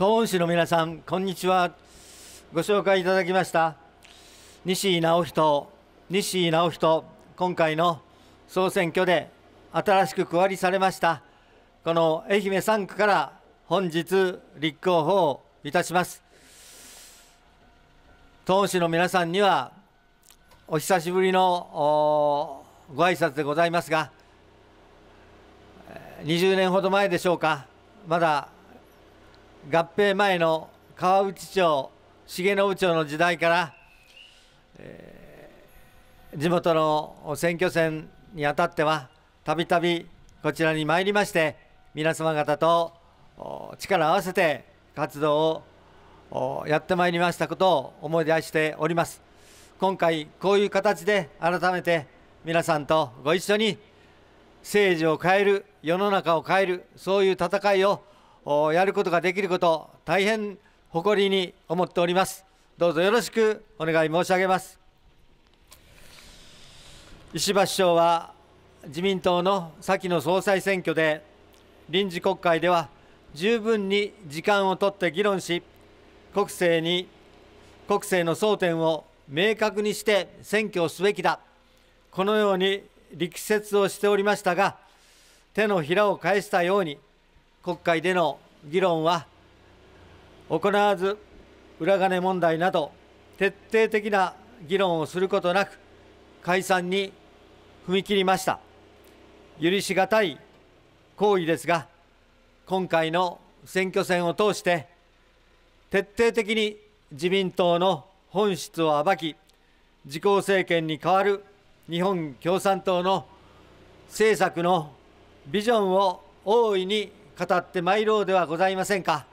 東温市の皆さんこんにちはご紹介いただきました西井直人西井直人今回の総選挙で新しく区割りされましたこの愛媛3区から本日立候補をいたします東温市の皆さんにはお久しぶりのご挨拶でございますが20年ほど前でしょうかまだ合併前の川内町重信町の時代から、えー、地元の選挙戦にあたってはたびたびこちらに参りまして皆様方と力を合わせて活動をやってまいりましたことを思い出しております今回こういう形で改めて皆さんとご一緒に政治を変える世の中を変えるそういう戦いをやることができること大変誇りに思っておりますどうぞよろしくお願い申し上げます石破首相は自民党の先の総裁選挙で臨時国会では十分に時間を取って議論し国政に国政の争点を明確にして選挙をすべきだこのように力説をしておりましたが手のひらを返したように国会での議論は行わず裏金問題など徹底的な議論をすることなく解散に踏み切りました許し難い行為ですが今回の選挙戦を通して徹底的に自民党の本質を暴き自公政権に代わる日本共産党の政策のビジョンを大いに語ってまいろうではございませんか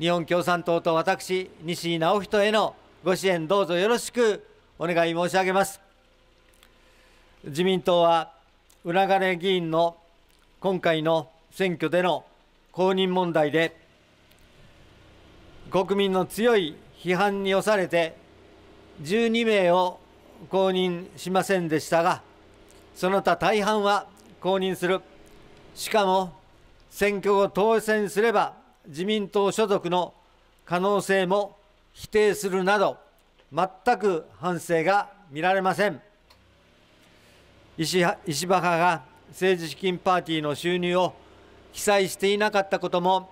日本共産党と私西井直人へのご支援どうぞよろしくお願い申し上げます自民党は裏金議員の今回の選挙での公認問題で国民の強い批判に押されて12名を公認しませんでしたがその他大半は公認するしかも選挙後当選すれば自民党所属の可能性も否定するなど全く反省が見られません石石破派が政治資金パーティーの収入を記載していなかったことも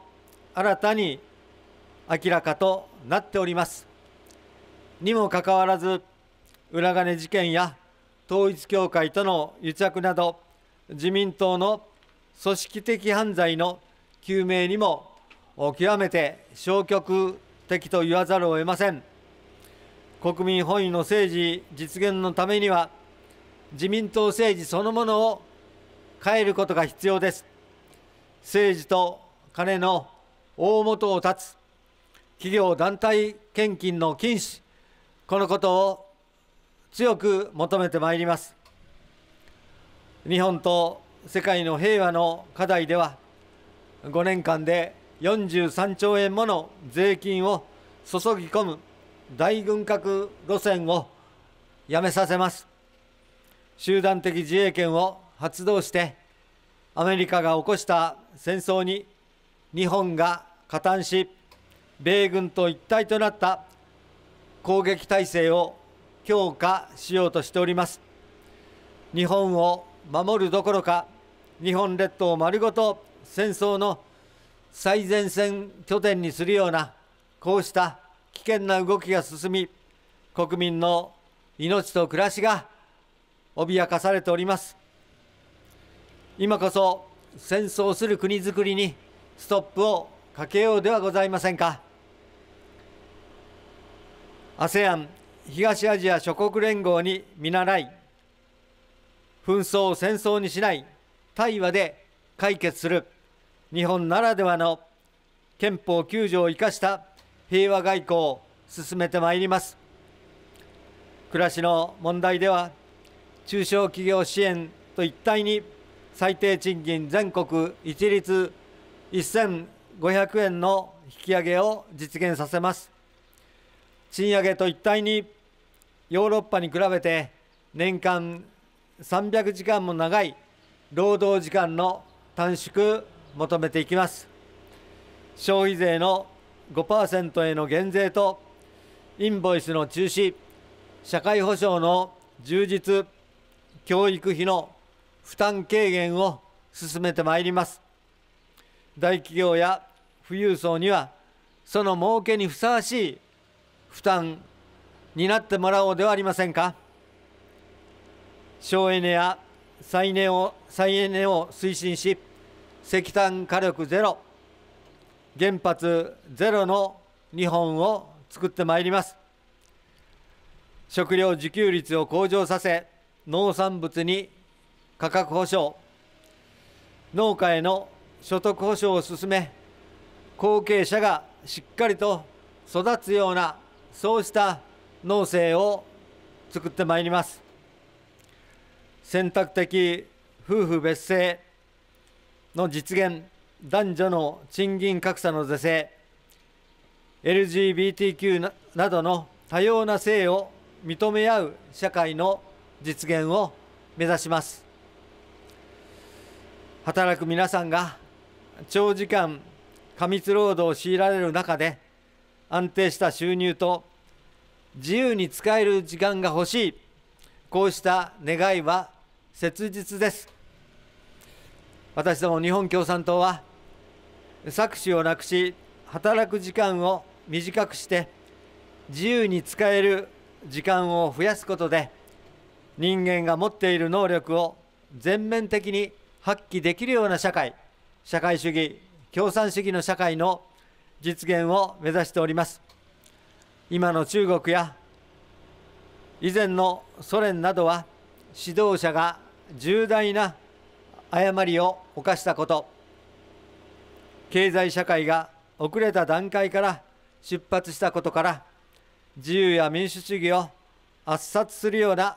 新たに明らかとなっておりますにもかかわらず裏金事件や統一教会との癒着など自民党の組織的犯罪の究明にも極めて消極的と言わざるを得ません国民本位の政治実現のためには自民党政治そのものを変えることが必要です政治と金の大元を断つ企業団体献金の禁止このことを強く求めてまいります日本と世界の平和の課題では5年間で43兆円もの税金を注ぎ込む大軍拡路線をやめさせます集団的自衛権を発動してアメリカが起こした戦争に日本が加担し米軍と一体となった攻撃体制を強化しようとしております日本を守るどころか日本列島丸ごと戦争の最前線拠点にするようなこうした危険な動きが進み国民の命と暮らしが脅かされております今こそ戦争する国づくりにストップをかけようではございませんか ASEAN 東アジア諸国連合に見習い紛争を戦争にしない対話で解決する日本ならではの憲法9条を生かした平和外交を進めてまいります暮らしの問題では中小企業支援と一体に最低賃金全国一律1500円の引き上げを実現させます賃上げと一体にヨーロッパに比べて年間300時間も長い労働時間の短縮求めていきます消費税の5%への減税とインボイスの中止社会保障の充実教育費の負担軽減を進めてまいります大企業や富裕層にはその儲けにふさわしい負担になってもらおうではありませんか省エネや再エネを再エネを推進し石炭火力ゼロ原発ゼロの日本を作ってまいります食料自給率を向上させ農産物に価格保障農家への所得保障を進め後継者がしっかりと育つようなそうした農政を作ってまいります選択的夫婦別姓の実現男女の賃金格差の是正 LGBTQ などの多様な性を認め合う社会の実現を目指します働く皆さんが長時間過密労働を強いられる中で安定した収入と自由に使える時間が欲しいこうした願いは切実です私ども日本共産党は搾取をなくし働く時間を短くして自由に使える時間を増やすことで人間が持っている能力を全面的に発揮できるような社会社会主義共産主義の社会の実現を目指しております今の中国や以前のソ連などは指導者が重大な誤りを犯したこと経済社会が遅れた段階から出発したことから自由や民主主義を圧殺するような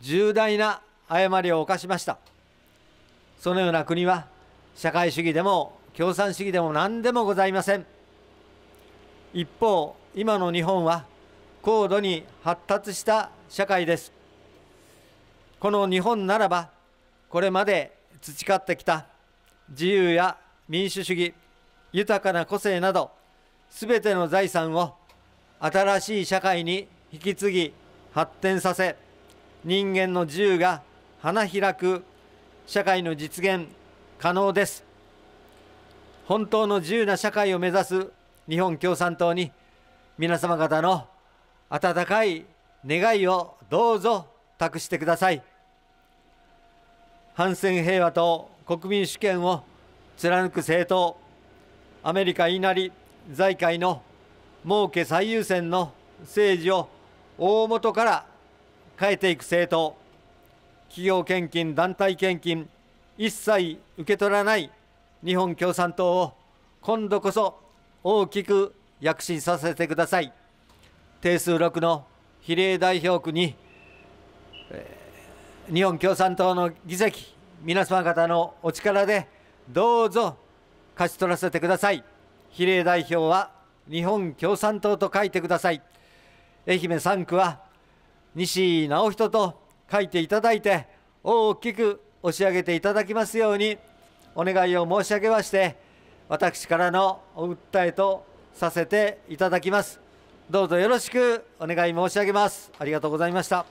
重大な誤りを犯しましたそのような国は社会主義でも共産主義でも何でもございません一方今の日本は高度に発達した社会ですこの日本ならばこれまで培ってきた自由や民主主義豊かな個性など全ての財産を新しい社会に引き継ぎ発展させ人間の自由が花開く社会の実現可能です本当の自由な社会を目指す日本共産党に皆様方の温かい願いをどうぞ託してください反戦平和と国民主権を貫く政党アメリカ言いなり財界の儲け最優先の政治を大元から変えていく政党企業献金団体献金一切受け取らない日本共産党を今度こそ大きく躍進させてください定数6の比例代表区に日本共産党の議席、皆様方のお力で、どうぞ勝ち取らせてください。比例代表は日本共産党と書いてください。愛媛3区は西直人と書いていただいて、大きく押し上げていただきますように、お願いを申し上げまして、私からのお訴えとさせていただきます。どうぞよろしくお願い申し上げます。ありがとうございました。